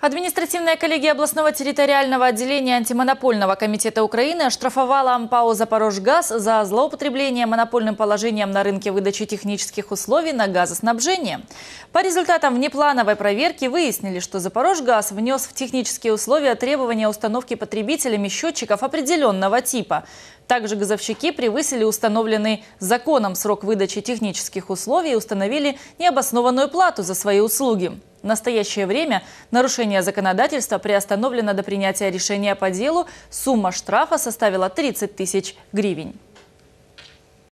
Административная коллегия областного территориального отделения антимонопольного комитета Украины оштрафовала АМПАО «Запорожгаз» за злоупотребление монопольным положением на рынке выдачи технических условий на газоснабжение. По результатам внеплановой проверки выяснили, что «Запорожгаз» внес в технические условия требования установки потребителями счетчиков определенного типа. Также газовщики превысили установленный законом срок выдачи технических условий и установили необоснованную плату за свои услуги. В настоящее время нарушение законодательства приостановлено до принятия решения по делу. Сумма штрафа составила 30 тысяч гривен.